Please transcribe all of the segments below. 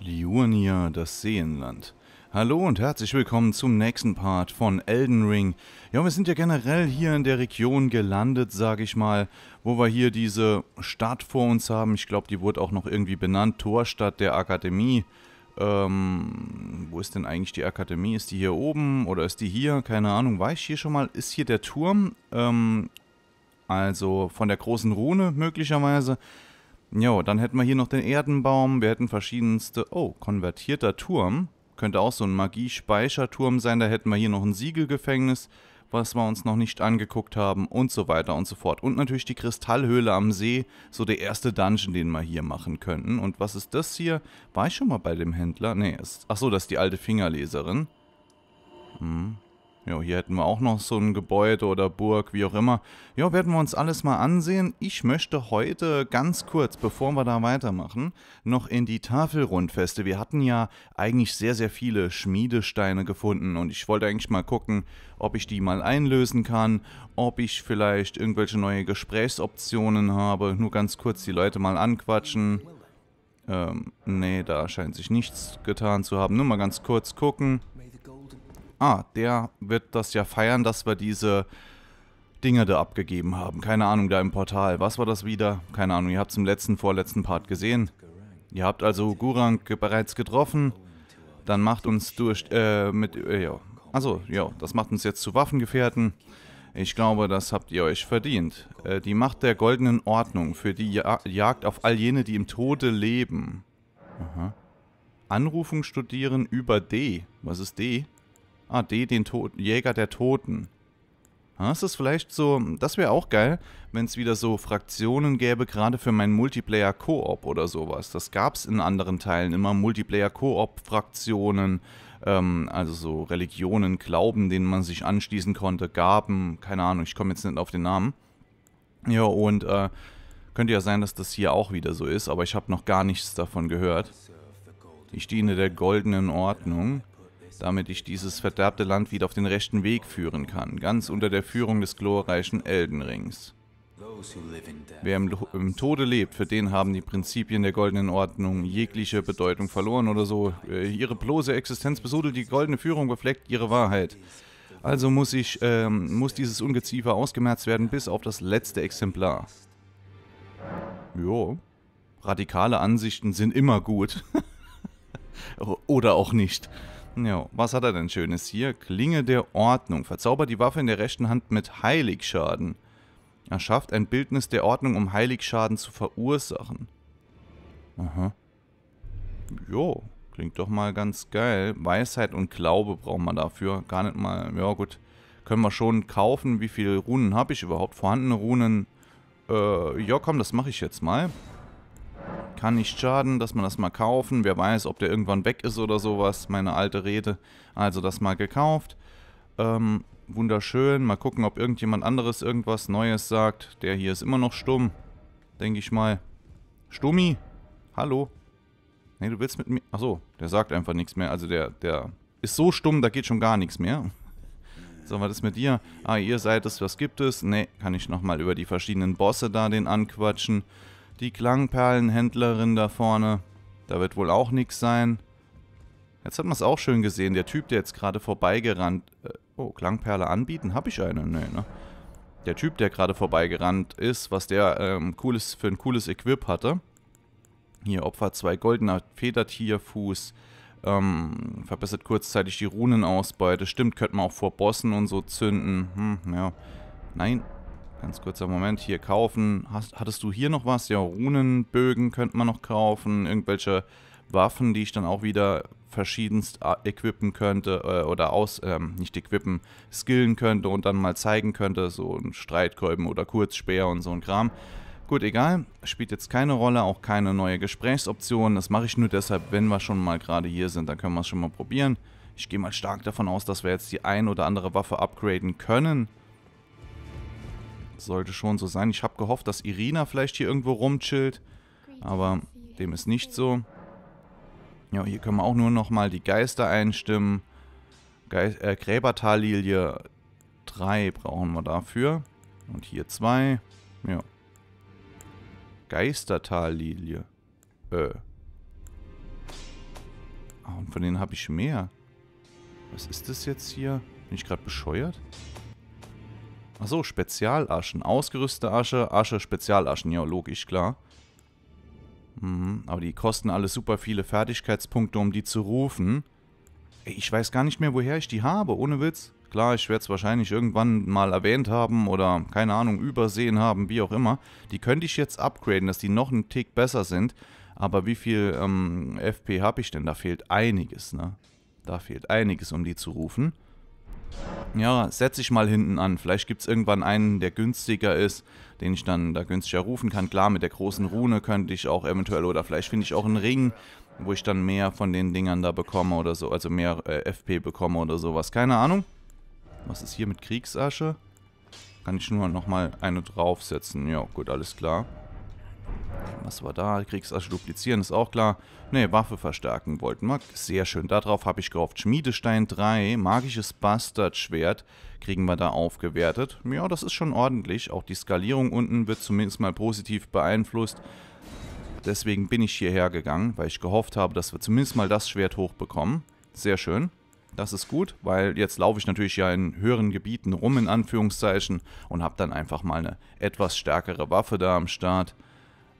Liurnia, das Seenland. Hallo und herzlich willkommen zum nächsten Part von Elden Ring. Ja, wir sind ja generell hier in der Region gelandet, sage ich mal, wo wir hier diese Stadt vor uns haben. Ich glaube, die wurde auch noch irgendwie benannt, Torstadt der Akademie. Ähm, wo ist denn eigentlich die Akademie? Ist die hier oben oder ist die hier? Keine Ahnung, war ich hier schon mal? Ist hier der Turm? Ähm, also von der großen Rune möglicherweise. Jo, dann hätten wir hier noch den Erdenbaum, wir hätten verschiedenste... Oh, konvertierter Turm. Könnte auch so ein Magiespeicherturm sein, da hätten wir hier noch ein Siegelgefängnis, was wir uns noch nicht angeguckt haben und so weiter und so fort. Und natürlich die Kristallhöhle am See, so der erste Dungeon, den wir hier machen könnten. Und was ist das hier? War ich schon mal bei dem Händler? Nee, ist... Achso, das ist die alte Fingerleserin. Hm, ja, hier hätten wir auch noch so ein Gebäude oder Burg, wie auch immer. Ja, werden wir uns alles mal ansehen. Ich möchte heute ganz kurz, bevor wir da weitermachen, noch in die Tafelrundfeste. Wir hatten ja eigentlich sehr, sehr viele Schmiedesteine gefunden und ich wollte eigentlich mal gucken, ob ich die mal einlösen kann, ob ich vielleicht irgendwelche neue Gesprächsoptionen habe. Nur ganz kurz die Leute mal anquatschen. Ähm, nee, da scheint sich nichts getan zu haben. Nur mal ganz kurz gucken ah, der wird das ja feiern, dass wir diese Dinge da abgegeben haben. Keine Ahnung, da im Portal. Was war das wieder? Keine Ahnung, ihr habt es im letzten, vorletzten Part gesehen. Ihr habt also Gurang bereits getroffen. Dann macht uns durch, äh, mit, äh, ja. Also, ja, das macht uns jetzt zu Waffengefährten. Ich glaube, das habt ihr euch verdient. Äh, die Macht der goldenen Ordnung für die ja Jagd auf all jene, die im Tode leben. Aha. Anrufung studieren über D. Was ist D? Ah, D, den Toten, Jäger der Toten. Ah, ist das vielleicht so, das wäre auch geil, wenn es wieder so Fraktionen gäbe, gerade für meinen Multiplayer Koop oder sowas. Das gab es in anderen Teilen immer, Multiplayer Koop-Fraktionen, ähm, also so Religionen, Glauben, denen man sich anschließen konnte, Gaben, keine Ahnung, ich komme jetzt nicht auf den Namen. Ja, und äh, könnte ja sein, dass das hier auch wieder so ist, aber ich habe noch gar nichts davon gehört. Ich diene der goldenen Ordnung damit ich dieses verderbte Land wieder auf den rechten Weg führen kann, ganz unter der Führung des glorreichen Eldenrings. Wer im, im, Tode lebt, für den haben die Prinzipien der Goldenen Ordnung jegliche Bedeutung verloren oder so. Äh, ihre bloße Existenz besudelt die goldene Führung, befleckt ihre Wahrheit. Also muss, ich, ähm, muss dieses Ungeziefer ausgemerzt werden bis auf das letzte Exemplar. Jo, radikale Ansichten sind immer gut. oder auch nicht. Ja, was hat er denn Schönes hier? Klinge der Ordnung. Verzaubert die Waffe in der rechten Hand mit Heiligschaden. Er schafft ein Bildnis der Ordnung, um Heiligschaden zu verursachen. Aha. Jo, klingt doch mal ganz geil. Weisheit und Glaube brauchen wir dafür. Gar nicht mal, ja gut. Können wir schon kaufen. Wie viele Runen habe ich überhaupt? Vorhandene Runen. Äh, ja komm, das mache ich jetzt mal. Kann nicht schaden, dass man das mal kaufen. Wer weiß, ob der irgendwann weg ist oder sowas. Meine alte Rede. Also das mal gekauft. Ähm, wunderschön. Mal gucken, ob irgendjemand anderes irgendwas Neues sagt. Der hier ist immer noch stumm. Denke ich mal. Stummi? Hallo? Nee, du willst mit mir... Achso, der sagt einfach nichts mehr. Also der, der ist so stumm, da geht schon gar nichts mehr. So, was ist mit dir? Ah, ihr seid es, was gibt es? Nee, kann ich nochmal über die verschiedenen Bosse da den anquatschen. Die Klangperlenhändlerin da vorne. Da wird wohl auch nichts sein. Jetzt hat man es auch schön gesehen. Der Typ, der jetzt gerade vorbeigerannt... Äh, oh, Klangperle anbieten? Habe ich eine? Nee, ne? Der Typ, der gerade vorbeigerannt ist, was der ähm, cooles, für ein cooles Equip hatte. Hier, Opfer 2, goldener Federtierfuß. Ähm, verbessert kurzzeitig die Runenausbeute. Stimmt, könnte man auch vor Bossen und so zünden. Hm, ja. Nein, Ganz kurzer Moment, hier kaufen. Hast, hattest du hier noch was? Ja, Runenbögen könnte man noch kaufen. Irgendwelche Waffen, die ich dann auch wieder verschiedenst äh, equippen könnte äh, oder aus, ähm, nicht equippen, skillen könnte und dann mal zeigen könnte. So ein Streitkolben oder Kurzspeer und so ein Kram. Gut, egal. Spielt jetzt keine Rolle, auch keine neue Gesprächsoption. Das mache ich nur deshalb, wenn wir schon mal gerade hier sind. Dann können wir es schon mal probieren. Ich gehe mal stark davon aus, dass wir jetzt die ein oder andere Waffe upgraden können sollte schon so sein. Ich habe gehofft, dass Irina vielleicht hier irgendwo rumchillt. Aber dem ist nicht so. Ja, hier können wir auch nur nochmal die Geister einstimmen. Geis äh, Gräbertallilie 3 brauchen wir dafür. Und hier 2. Ja. Geistertallilie. Äh. Ah, und von denen habe ich mehr. Was ist das jetzt hier? Bin ich gerade bescheuert? Achso, Spezialaschen. Ausgerüstete Asche, Asche, Spezialaschen. Ja, logisch, klar. Mhm, aber die kosten alle super viele Fertigkeitspunkte, um die zu rufen. Ich weiß gar nicht mehr, woher ich die habe, ohne Witz. Klar, ich werde es wahrscheinlich irgendwann mal erwähnt haben oder, keine Ahnung, übersehen haben, wie auch immer. Die könnte ich jetzt upgraden, dass die noch einen Tick besser sind. Aber wie viel ähm, FP habe ich denn? Da fehlt einiges, ne? Da fehlt einiges, um die zu rufen ja, setze ich mal hinten an. Vielleicht gibt es irgendwann einen, der günstiger ist, den ich dann da günstiger rufen kann. Klar, mit der großen Rune könnte ich auch eventuell, oder vielleicht finde ich auch einen Ring, wo ich dann mehr von den Dingern da bekomme oder so, also mehr äh, FP bekomme oder sowas. Keine Ahnung. Was ist hier mit Kriegsasche? Kann ich nur nochmal eine draufsetzen. Ja, gut, alles klar. Was war da? Kriegsasche duplizieren, ist auch klar. Ne, Waffe verstärken wollten wir. Sehr schön. Darauf habe ich gehofft. Schmiedestein 3, magisches Bastardschwert kriegen wir da aufgewertet. Ja, das ist schon ordentlich. Auch die Skalierung unten wird zumindest mal positiv beeinflusst. Deswegen bin ich hierher gegangen, weil ich gehofft habe, dass wir zumindest mal das Schwert hochbekommen. Sehr schön. Das ist gut, weil jetzt laufe ich natürlich ja in höheren Gebieten rum, in Anführungszeichen, und habe dann einfach mal eine etwas stärkere Waffe da am Start.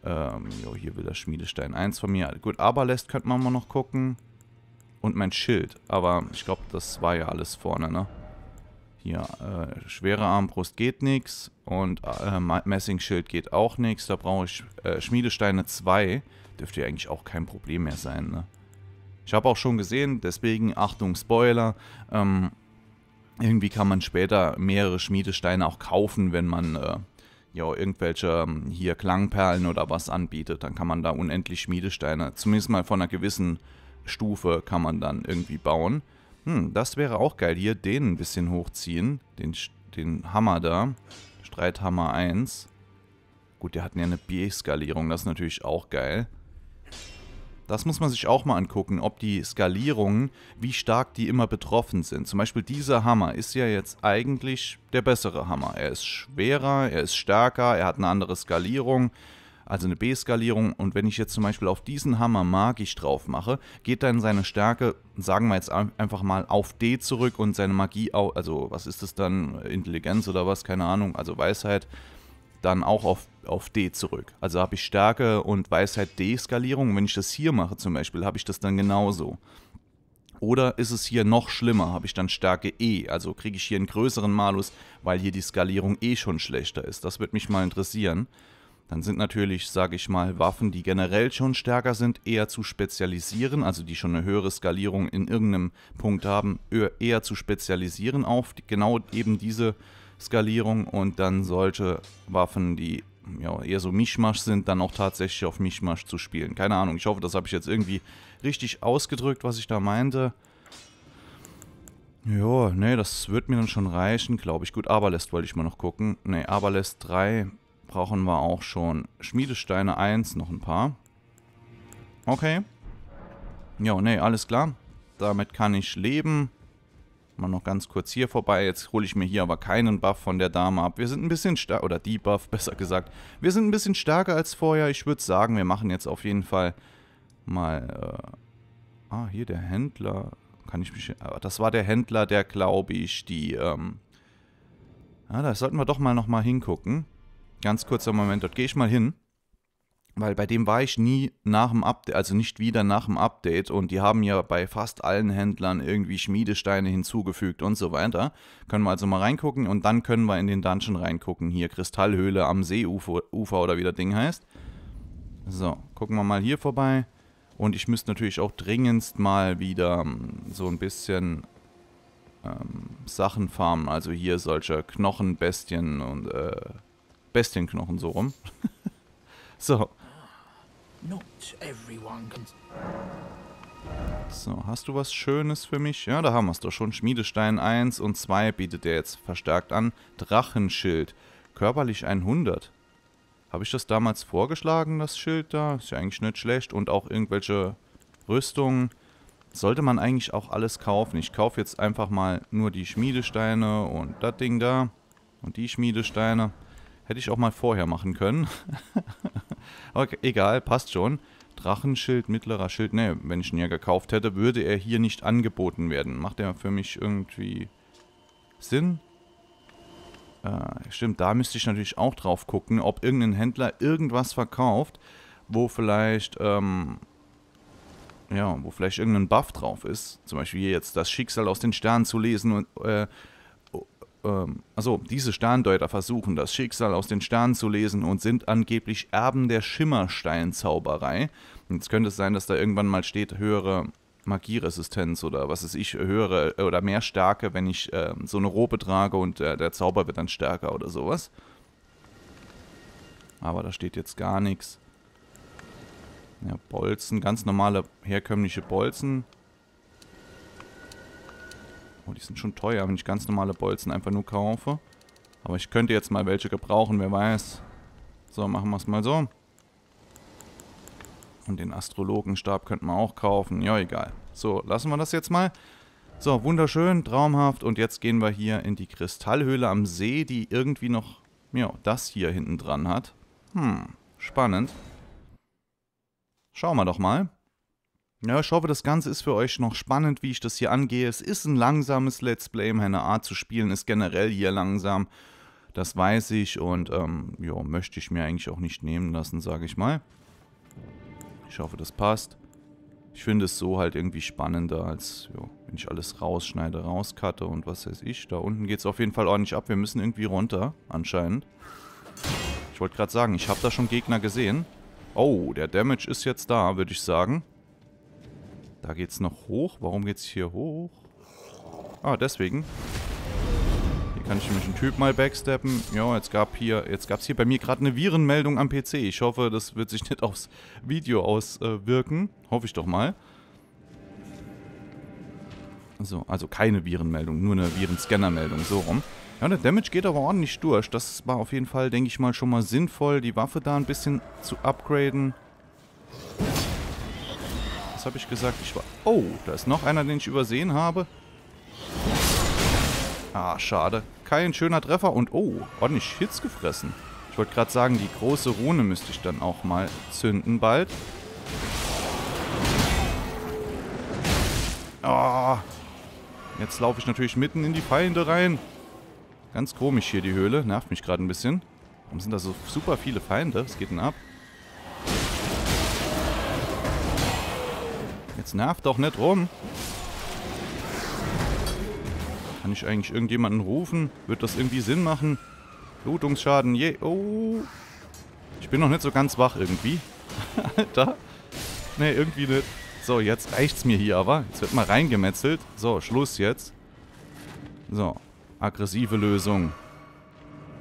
Ähm, jo, hier will der Schmiedestein 1 von mir. Gut, Aberlest könnte man mal noch gucken. Und mein Schild. Aber ich glaube, das war ja alles vorne, ne? Hier, äh, schwere Armbrust geht nichts. Und äh, Messing-Schild geht auch nichts. Da brauche ich äh, Schmiedesteine 2. Dürfte ja eigentlich auch kein Problem mehr sein, ne? Ich habe auch schon gesehen, deswegen Achtung Spoiler. Ähm, irgendwie kann man später mehrere Schmiedesteine auch kaufen, wenn man äh, ja, irgendwelche ähm, hier Klangperlen oder was anbietet, dann kann man da unendlich Schmiedesteine, zumindest mal von einer gewissen Stufe kann man dann irgendwie bauen. Hm, das wäre auch geil. Hier den ein bisschen hochziehen, den, den Hammer da, Streithammer 1. Gut, der hatten ja eine B-Skalierung, das ist natürlich auch geil. Das muss man sich auch mal angucken, ob die Skalierungen, wie stark die immer betroffen sind. Zum Beispiel dieser Hammer ist ja jetzt eigentlich der bessere Hammer. Er ist schwerer, er ist stärker, er hat eine andere Skalierung, also eine B-Skalierung. Und wenn ich jetzt zum Beispiel auf diesen Hammer magisch drauf mache, geht dann seine Stärke, sagen wir jetzt einfach mal, auf D zurück und seine Magie, also was ist das dann, Intelligenz oder was, keine Ahnung, also Weisheit, dann auch auf, auf D zurück. Also habe ich Stärke und Weisheit D-Skalierung. wenn ich das hier mache zum Beispiel, habe ich das dann genauso. Oder ist es hier noch schlimmer? Habe ich dann Stärke E? Also kriege ich hier einen größeren Malus, weil hier die Skalierung eh schon schlechter ist. Das würde mich mal interessieren. Dann sind natürlich, sage ich mal, Waffen, die generell schon stärker sind, eher zu spezialisieren, also die schon eine höhere Skalierung in irgendeinem Punkt haben, eher zu spezialisieren auf genau eben diese Skalierung und dann solche Waffen, die ja, eher so Mischmasch sind, dann auch tatsächlich auf Mischmasch zu spielen. Keine Ahnung, ich hoffe, das habe ich jetzt irgendwie richtig ausgedrückt, was ich da meinte. Ja, nee, das wird mir dann schon reichen, glaube ich. Gut, Aberlest wollte ich mal noch gucken. Nee, Aberlest 3 brauchen wir auch schon. Schmiedesteine 1, noch ein paar. Okay. Ja, nee, alles klar. Damit kann ich leben mal noch ganz kurz hier vorbei. Jetzt hole ich mir hier aber keinen Buff von der Dame ab. Wir sind ein bisschen stärker, oder Debuff besser gesagt. Wir sind ein bisschen stärker als vorher. Ich würde sagen, wir machen jetzt auf jeden Fall mal... Äh, ah, hier der Händler. Kann ich mich... Ah, das war der Händler, der, glaube ich, die... Ähm, ja, ah, da sollten wir doch mal nochmal hingucken. Ganz kurzer Moment, dort gehe ich mal hin weil bei dem war ich nie nach dem Update, also nicht wieder nach dem Update und die haben ja bei fast allen Händlern irgendwie Schmiedesteine hinzugefügt und so weiter. Können wir also mal reingucken und dann können wir in den Dungeon reingucken. Hier Kristallhöhle am Seeufer Ufer oder wie das Ding heißt. So, gucken wir mal hier vorbei. Und ich müsste natürlich auch dringendst mal wieder ähm, so ein bisschen ähm, Sachen farmen. Also hier solche Knochenbestien und äh, Bestienknochen so rum. so, so, hast du was Schönes für mich? Ja, da haben wir es doch schon. Schmiedestein 1 und 2 bietet der jetzt verstärkt an. Drachenschild. Körperlich 100. Habe ich das damals vorgeschlagen, das Schild da? Ist ja eigentlich nicht schlecht. Und auch irgendwelche Rüstungen. Sollte man eigentlich auch alles kaufen. Ich kaufe jetzt einfach mal nur die Schmiedesteine und das Ding da. Und die Schmiedesteine. Hätte ich auch mal vorher machen können. okay, egal, passt schon. Drachenschild, mittlerer Schild. Ne, wenn ich ihn ja gekauft hätte, würde er hier nicht angeboten werden. Macht er für mich irgendwie Sinn? Äh, stimmt, da müsste ich natürlich auch drauf gucken, ob irgendein Händler irgendwas verkauft, wo vielleicht, ähm, ja, wo vielleicht irgendein Buff drauf ist. Zum Beispiel hier jetzt das Schicksal aus den Sternen zu lesen und, äh, ähm, also diese Sterndeuter versuchen, das Schicksal aus den Sternen zu lesen und sind angeblich Erben der Schimmersteinzauberei. Jetzt könnte es sein, dass da irgendwann mal steht, höhere Magieresistenz oder was ist ich, höhere äh, oder mehr Stärke, wenn ich äh, so eine Robe trage und äh, der Zauber wird dann stärker oder sowas. Aber da steht jetzt gar nichts. Ja, Bolzen, ganz normale herkömmliche Bolzen. Oh, die sind schon teuer, wenn ich ganz normale Bolzen einfach nur kaufe. Aber ich könnte jetzt mal welche gebrauchen, wer weiß. So, machen wir es mal so. Und den Astrologenstab könnten wir auch kaufen. Ja, egal. So, lassen wir das jetzt mal. So, wunderschön, traumhaft. Und jetzt gehen wir hier in die Kristallhöhle am See, die irgendwie noch, ja, das hier hinten dran hat. Hm, spannend. Schauen wir doch mal. Ja, ich hoffe, das Ganze ist für euch noch spannend, wie ich das hier angehe. Es ist ein langsames Let's Play. meine Art zu spielen ist generell hier langsam. Das weiß ich und ähm, ja, möchte ich mir eigentlich auch nicht nehmen lassen, sage ich mal. Ich hoffe, das passt. Ich finde es so halt irgendwie spannender, als jo, wenn ich alles rausschneide, rauscutte und was weiß ich. Da unten geht es auf jeden Fall ordentlich ab. Wir müssen irgendwie runter, anscheinend. Ich wollte gerade sagen, ich habe da schon Gegner gesehen. Oh, der Damage ist jetzt da, würde ich sagen. Da geht es noch hoch. Warum geht es hier hoch? Ah, deswegen. Hier kann ich nämlich einen Typ mal backsteppen. Ja, jetzt gab hier, hier bei mir gerade eine Virenmeldung am PC. Ich hoffe, das wird sich nicht aufs Video auswirken. Äh, hoffe ich doch mal. So, also keine Virenmeldung, nur eine Virenscannermeldung, so rum. Ja, der Damage geht aber ordentlich durch. Das war auf jeden Fall, denke ich mal, schon mal sinnvoll, die Waffe da ein bisschen zu upgraden. Was habe ich gesagt? Ich war... Oh, da ist noch einer, den ich übersehen habe. Ah, schade. Kein schöner Treffer und oh, ordentlich Hits gefressen. Ich wollte gerade sagen, die große Rune müsste ich dann auch mal zünden bald. Oh, jetzt laufe ich natürlich mitten in die Feinde rein. Ganz komisch hier die Höhle, nervt mich gerade ein bisschen. Warum sind da so super viele Feinde? Was geht denn ab? Jetzt nervt doch nicht rum. Kann ich eigentlich irgendjemanden rufen? Wird das irgendwie Sinn machen? Blutungsschaden, je. Oh. Ich bin noch nicht so ganz wach irgendwie. Alter. Nee, irgendwie nicht. So, jetzt reicht's mir hier aber. Jetzt wird mal reingemetzelt. So, Schluss jetzt. So, aggressive Lösung.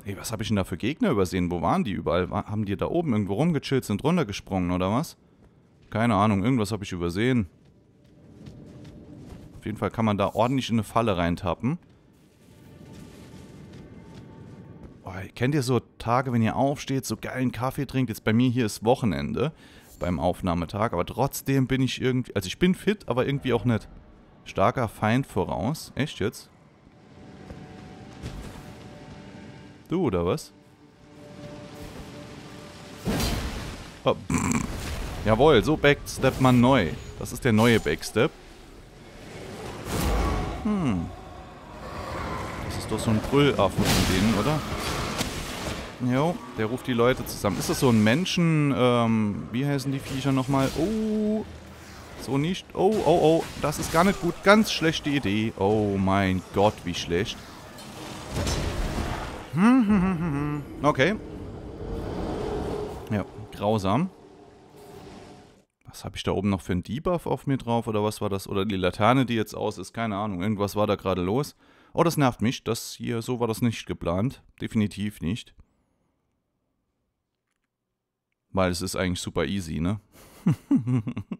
Ey, was habe ich denn da für Gegner übersehen? Wo waren die überall? Haben die da oben irgendwo rumgechillt, sind runtergesprungen oder was? Keine Ahnung, irgendwas habe ich übersehen. Auf jeden Fall kann man da ordentlich in eine Falle reintappen. Oh, kennt ihr so Tage, wenn ihr aufsteht, so geilen Kaffee trinkt? Jetzt bei mir hier ist Wochenende beim Aufnahmetag, aber trotzdem bin ich irgendwie... Also ich bin fit, aber irgendwie auch nicht. Starker Feind voraus. Echt jetzt? Du oder was? Oh. Jawohl, so backsteppt man neu. Das ist der neue Backstep. Hm. Das ist doch so ein Brüllaffen von denen, oder? Jo, der ruft die Leute zusammen. Ist das so ein Menschen... Ähm, wie heißen die Viecher nochmal? Oh, so nicht. Oh, oh, oh. Das ist gar nicht gut. Ganz schlechte Idee. Oh mein Gott, wie schlecht. Hm, hm, hm, okay. Ja, grausam was habe ich da oben noch für einen Debuff auf mir drauf oder was war das? Oder die Laterne, die jetzt aus ist, keine Ahnung. Irgendwas war da gerade los. Oh, das nervt mich. Das hier, so war das nicht geplant. Definitiv nicht. Weil es ist eigentlich super easy, ne?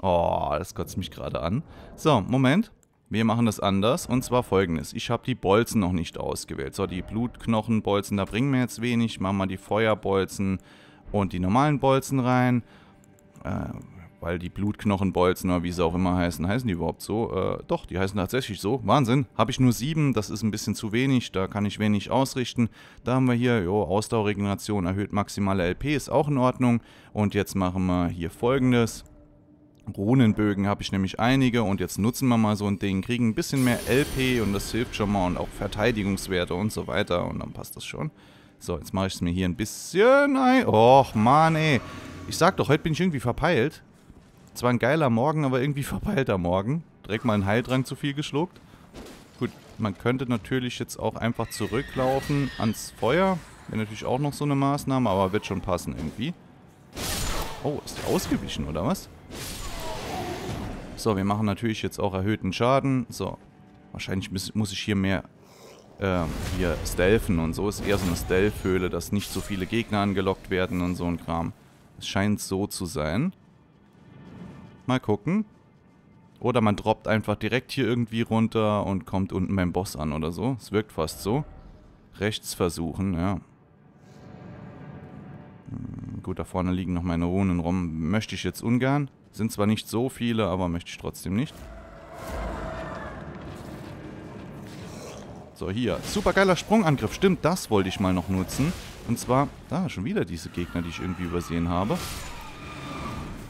oh, das kotzt mich gerade an. So, Moment. Wir machen das anders und zwar folgendes. Ich habe die Bolzen noch nicht ausgewählt. So, die Blutknochenbolzen, da bringen wir jetzt wenig. Machen wir die Feuerbolzen und die normalen Bolzen rein äh, weil die Blutknochenbolzen oder wie sie auch immer heißen, heißen die überhaupt so? Äh, doch, die heißen tatsächlich so. Wahnsinn. Habe ich nur sieben, das ist ein bisschen zu wenig, da kann ich wenig ausrichten. Da haben wir hier, jo, Ausdauerregeneration erhöht maximale LP, ist auch in Ordnung. Und jetzt machen wir hier folgendes. Runenbögen habe ich nämlich einige und jetzt nutzen wir mal so ein Ding, kriegen ein bisschen mehr LP und das hilft schon mal und auch Verteidigungswerte und so weiter und dann passt das schon. So, jetzt mache ich es mir hier ein bisschen... Ein. Och, Mann, ey. Ich sag doch, heute bin ich irgendwie verpeilt. Zwar ein geiler Morgen, aber irgendwie verpeilter Morgen. Direkt mal einen Heildrang zu viel geschluckt. Gut, man könnte natürlich jetzt auch einfach zurücklaufen ans Feuer. Wäre natürlich auch noch so eine Maßnahme, aber wird schon passen irgendwie. Oh, ist der ausgewichen, oder was? So, wir machen natürlich jetzt auch erhöhten Schaden. So, wahrscheinlich muss ich hier mehr äh, hier stealthen und so. Ist eher so eine Stealth-Höhle, dass nicht so viele Gegner angelockt werden und so ein Kram. Es scheint so zu sein. Mal gucken. Oder man droppt einfach direkt hier irgendwie runter und kommt unten beim Boss an oder so. Es wirkt fast so. Rechts versuchen, ja. Hm, gut, da vorne liegen noch meine Runen rum. Möchte ich jetzt ungern. Sind zwar nicht so viele, aber möchte ich trotzdem nicht. So, hier. Super geiler Sprungangriff. Stimmt, das wollte ich mal noch nutzen. Und zwar, da, schon wieder diese Gegner, die ich irgendwie übersehen habe.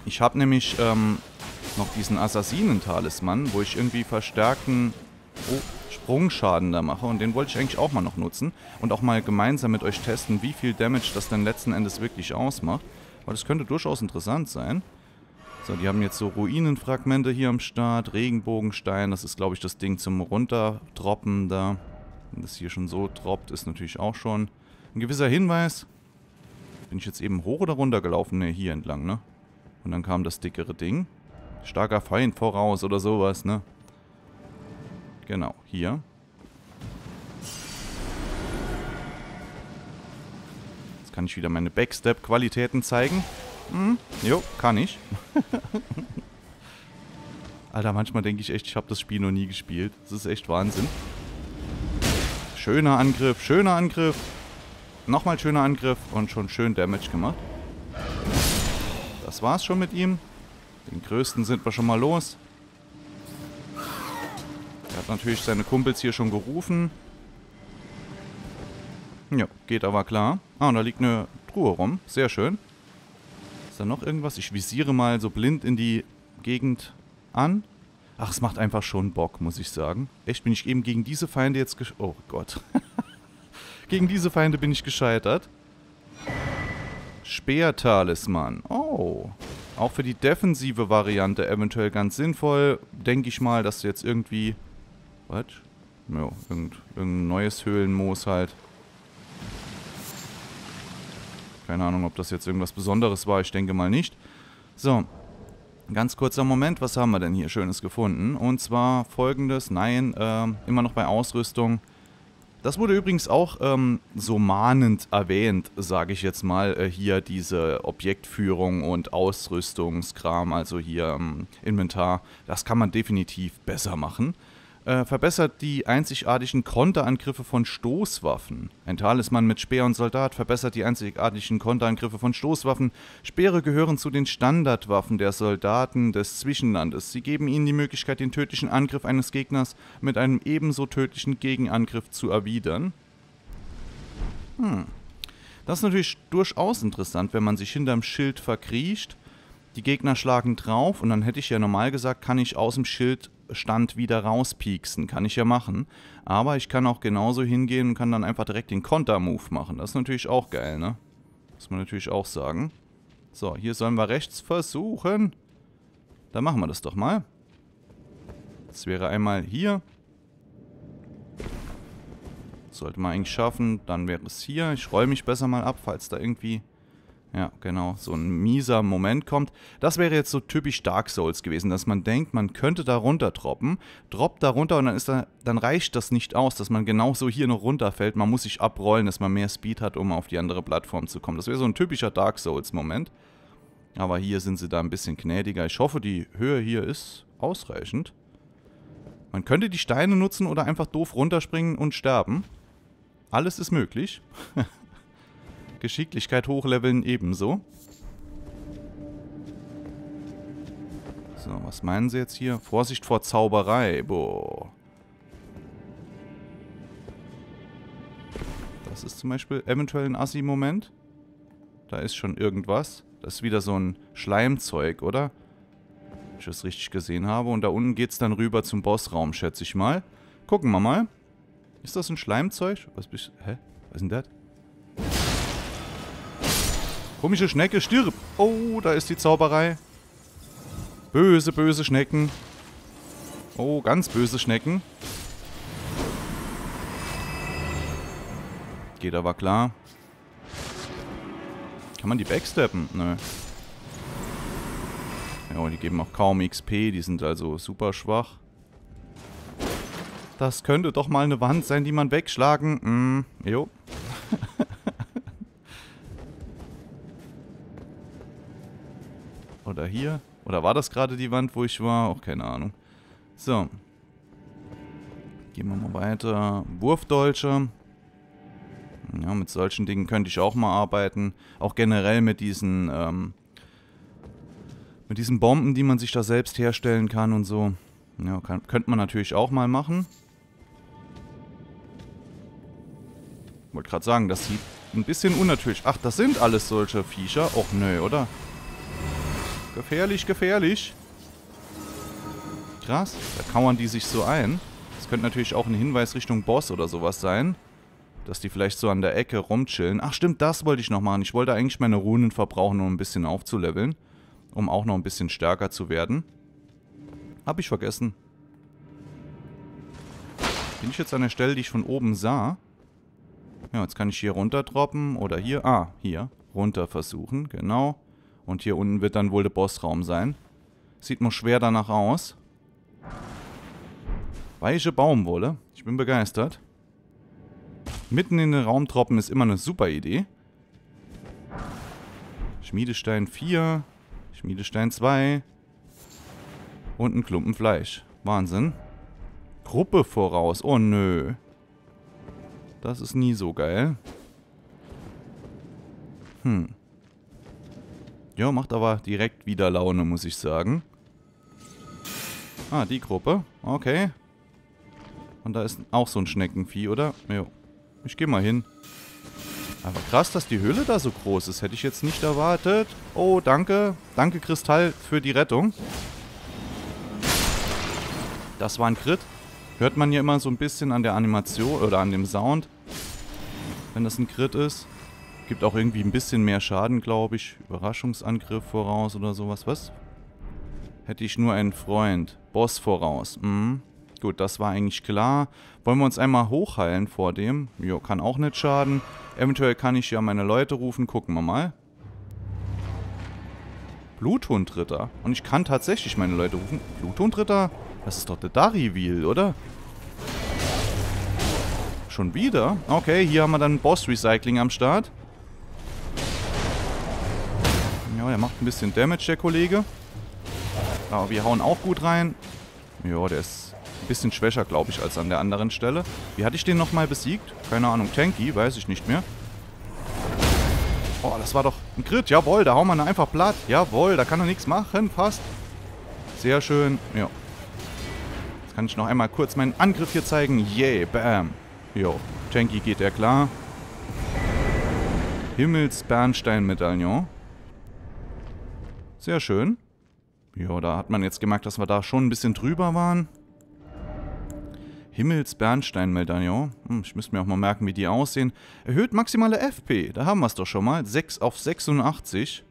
Ich habe nämlich ähm, noch diesen Assassinen-Talisman, wo ich irgendwie verstärkten oh, Sprungschaden da mache. Und den wollte ich eigentlich auch mal noch nutzen. Und auch mal gemeinsam mit euch testen, wie viel Damage das dann letzten Endes wirklich ausmacht. Weil das könnte durchaus interessant sein. So, die haben jetzt so Ruinenfragmente hier am Start, Regenbogenstein, das ist glaube ich das Ding zum Runterdroppen da. Wenn das hier schon so droppt, ist natürlich auch schon ein gewisser Hinweis. Bin ich jetzt eben hoch oder runter gelaufen? Ne, hier entlang, ne? Und dann kam das dickere Ding. Starker Feind voraus oder sowas, ne? Genau, hier. Jetzt kann ich wieder meine Backstep-Qualitäten zeigen. Hm, jo, kann ich. Alter, manchmal denke ich echt, ich habe das Spiel noch nie gespielt. Das ist echt Wahnsinn. Schöner Angriff, schöner Angriff. Nochmal schöner Angriff und schon schön Damage gemacht. Das war's schon mit ihm. Den größten sind wir schon mal los. Er hat natürlich seine Kumpels hier schon gerufen. Ja, geht aber klar. Ah, und da liegt eine Truhe rum. Sehr schön. Ist da noch irgendwas? Ich visiere mal so blind in die Gegend an. Ach, es macht einfach schon Bock, muss ich sagen. Echt, bin ich eben gegen diese Feinde jetzt gesch... Oh Gott. gegen diese Feinde bin ich gescheitert. Speertalisman. Oh. Auch für die defensive Variante eventuell ganz sinnvoll. Denke ich mal, dass du jetzt irgendwie... Was? Ja, irgend, irgendein neues Höhlenmoos halt. Keine Ahnung, ob das jetzt irgendwas Besonderes war. Ich denke mal nicht. So ganz kurzer Moment, was haben wir denn hier Schönes gefunden? Und zwar folgendes, nein, äh, immer noch bei Ausrüstung. Das wurde übrigens auch ähm, so mahnend erwähnt, sage ich jetzt mal, äh, hier diese Objektführung und Ausrüstungskram, also hier ähm, Inventar, das kann man definitiv besser machen äh, verbessert die einzigartigen Konterangriffe von Stoßwaffen. Ein Talisman mit Speer und Soldat verbessert die einzigartigen Konterangriffe von Stoßwaffen. Speere gehören zu den Standardwaffen der Soldaten des Zwischenlandes. Sie geben ihnen die Möglichkeit, den tödlichen Angriff eines Gegners mit einem ebenso tödlichen Gegenangriff zu erwidern. Hm. Das ist natürlich durchaus interessant, wenn man sich hinterm Schild verkriecht. Die Gegner schlagen drauf und dann hätte ich ja normal gesagt, kann ich aus dem Schild Stand wieder rauspieksen. Kann ich ja machen. Aber ich kann auch genauso hingehen und kann dann einfach direkt den Konter-Move machen. Das ist natürlich auch geil, ne? Muss man natürlich auch sagen. So, hier sollen wir rechts versuchen. Dann machen wir das doch mal. Das wäre einmal hier. sollte man eigentlich schaffen. Dann wäre es hier. Ich räume mich besser mal ab, falls da irgendwie ja, genau. So ein mieser Moment kommt. Das wäre jetzt so typisch Dark Souls gewesen, dass man denkt, man könnte da runter droppen, droppt da runter und dann, ist da, dann reicht das nicht aus, dass man genau so hier noch runterfällt. Man muss sich abrollen, dass man mehr Speed hat, um auf die andere Plattform zu kommen. Das wäre so ein typischer Dark Souls-Moment. Aber hier sind sie da ein bisschen gnädiger. Ich hoffe, die Höhe hier ist ausreichend. Man könnte die Steine nutzen oder einfach doof runterspringen und sterben. Alles ist möglich. Geschicklichkeit hochleveln ebenso. So, was meinen sie jetzt hier? Vorsicht vor Zauberei. Boah. Das ist zum Beispiel eventuell ein Assi-Moment. Da ist schon irgendwas. Das ist wieder so ein Schleimzeug, oder? Wenn ich das richtig gesehen habe. Und da unten geht es dann rüber zum Bossraum, schätze ich mal. Gucken wir mal. Ist das ein Schleimzeug? Was bist Hä? Was ist denn das? Komische Schnecke, stirb! Oh, da ist die Zauberei. Böse, böse Schnecken. Oh, ganz böse Schnecken. Geht aber klar. Kann man die backsteppen? Nö. Ja, die geben auch kaum XP. Die sind also super schwach. Das könnte doch mal eine Wand sein, die man wegschlagen. Mm, jo. Oder hier? Oder war das gerade die Wand, wo ich war? Auch keine Ahnung. So. Gehen wir mal weiter. Wurfdolche. Ja, mit solchen Dingen könnte ich auch mal arbeiten. Auch generell mit diesen, ähm, mit diesen Bomben, die man sich da selbst herstellen kann und so. Ja, kann, könnte man natürlich auch mal machen. Wollte gerade sagen, das sieht ein bisschen unnatürlich. Ach, das sind alles solche Viecher. Och nö, oder? Gefährlich, gefährlich. Krass, da kauern die sich so ein. Das könnte natürlich auch ein Hinweis Richtung Boss oder sowas sein. Dass die vielleicht so an der Ecke rumchillen. Ach stimmt, das wollte ich noch machen. Ich wollte eigentlich meine Runen verbrauchen, um ein bisschen aufzuleveln. Um auch noch ein bisschen stärker zu werden. Hab ich vergessen. Bin ich jetzt an der Stelle, die ich von oben sah? Ja, jetzt kann ich hier runter droppen oder hier. Ah, hier. Runter versuchen, genau. Und hier unten wird dann wohl der Bossraum sein. Sieht nur schwer danach aus. Weiche Baumwolle. Ich bin begeistert. Mitten in den Raum troppen ist immer eine super Idee. Schmiedestein 4, Schmiedestein 2 und ein Klumpen Fleisch. Wahnsinn. Gruppe voraus. Oh nö. Das ist nie so geil. Hm. Ja, macht aber direkt wieder Laune, muss ich sagen. Ah, die Gruppe. Okay. Und da ist auch so ein Schneckenvieh, oder? Jo. Ich gehe mal hin. Aber krass, dass die Höhle da so groß ist. Hätte ich jetzt nicht erwartet. Oh, danke. Danke, Kristall, für die Rettung. Das war ein Crit. Hört man ja immer so ein bisschen an der Animation oder an dem Sound. Wenn das ein Crit ist. Gibt auch irgendwie ein bisschen mehr Schaden, glaube ich. Überraschungsangriff voraus oder sowas. Was? Hätte ich nur einen Freund. Boss voraus. Mhm. Gut, das war eigentlich klar. Wollen wir uns einmal hochheilen vor dem? Jo, kann auch nicht schaden. Eventuell kann ich ja meine Leute rufen. Gucken wir mal. Bluthundritter. Und ich kann tatsächlich meine Leute rufen. Bluthundritter? Das ist doch der Darivil, oder? Schon wieder? Okay, hier haben wir dann Boss-Recycling am Start. der macht ein bisschen Damage, der Kollege. Aber wir hauen auch gut rein. Ja, der ist ein bisschen schwächer, glaube ich, als an der anderen Stelle. Wie hatte ich den nochmal besiegt? Keine Ahnung, Tanky, weiß ich nicht mehr. Oh, das war doch ein Crit. Jawohl, da hauen wir ihn einfach platt. Jawohl, da kann er nichts machen. Passt. Sehr schön. Ja. Jetzt kann ich noch einmal kurz meinen Angriff hier zeigen. Yay, yeah, bam. Jo, Tanky geht er klar. Himmelsbernstein-Medaillon. Sehr schön. Ja, da hat man jetzt gemerkt, dass wir da schon ein bisschen drüber waren. Himmelsbernstein-Medaillon. Hm, ich müsste mir auch mal merken, wie die aussehen. Erhöht maximale FP. Da haben wir es doch schon mal. 6 auf 86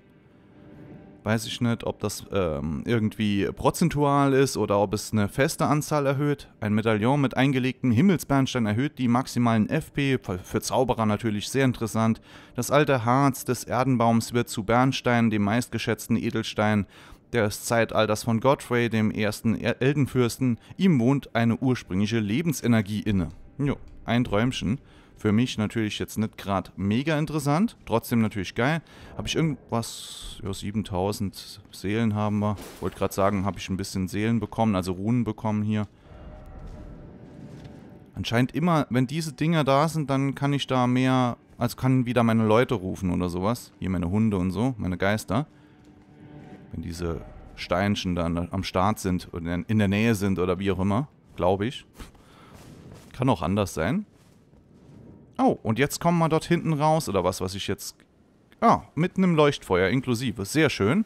weiß ich nicht, ob das ähm, irgendwie prozentual ist oder ob es eine feste Anzahl erhöht. Ein Medaillon mit eingelegtem Himmelsbernstein erhöht die maximalen FP, für Zauberer natürlich sehr interessant. Das alte Harz des Erdenbaums wird zu Bernstein, dem meistgeschätzten Edelstein des Zeitalters von Godfrey, dem ersten e-, Eldenfürsten. Ihm wohnt eine ursprüngliche Lebensenergie inne. Jo, ein Träumchen. Für mich natürlich jetzt nicht gerade mega interessant, trotzdem natürlich geil. Habe ich irgendwas, ja 7000 Seelen haben wir. Wollte gerade sagen, habe ich ein bisschen Seelen bekommen, also Runen bekommen hier. Anscheinend immer, wenn diese Dinger da sind, dann kann ich da mehr, also kann wieder meine Leute rufen oder sowas. Hier meine Hunde und so, meine Geister. Wenn diese Steinchen da am Start sind oder in der Nähe sind oder wie auch immer, glaube ich. Kann auch anders sein. Oh, und jetzt kommen wir dort hinten raus, oder was, was ich jetzt... Ah, mit einem Leuchtfeuer inklusive. Sehr schön.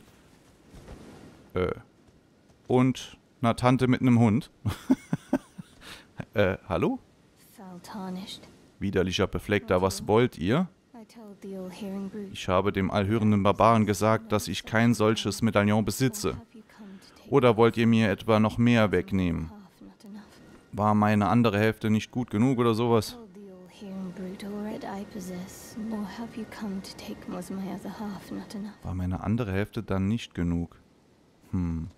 Äh. Und einer Tante mit einem Hund. äh, hallo? Widerlicher Befleckter, was wollt ihr? Ich habe dem allhörenden Barbaren gesagt, dass ich kein solches Medaillon besitze. Oder wollt ihr mir etwa noch mehr wegnehmen? War meine andere Hälfte nicht gut genug oder sowas? War meine andere Hälfte dann nicht genug? Hm.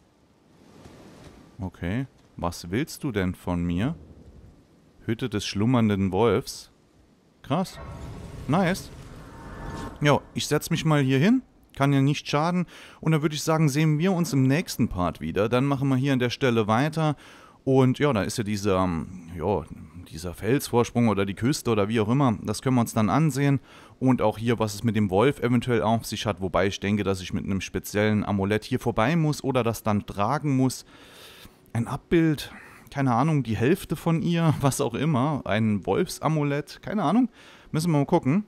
Okay. Was willst du denn von mir? Hütte des schlummernden Wolfs. Krass. Nice. Jo, ich setz mich mal hier hin. Kann ja nicht schaden. Und dann würde ich sagen, sehen wir uns im nächsten Part wieder. Dann machen wir hier an der Stelle weiter. Und ja, da ist ja dieser, ähm, ja, dieser Felsvorsprung oder die Küste oder wie auch immer, das können wir uns dann ansehen. Und auch hier, was es mit dem Wolf eventuell auf sich hat, wobei ich denke, dass ich mit einem speziellen Amulett hier vorbei muss oder das dann tragen muss. Ein Abbild, keine Ahnung, die Hälfte von ihr, was auch immer, ein Wolfsamulett, keine Ahnung, müssen wir mal gucken.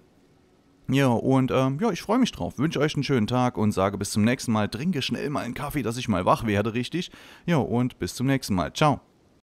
Ja, und äh, ja, ich freue mich drauf. Wünsche euch einen schönen Tag und sage bis zum nächsten Mal. Trinke schnell mal einen Kaffee, dass ich mal wach werde, richtig? Ja, und bis zum nächsten Mal. Ciao.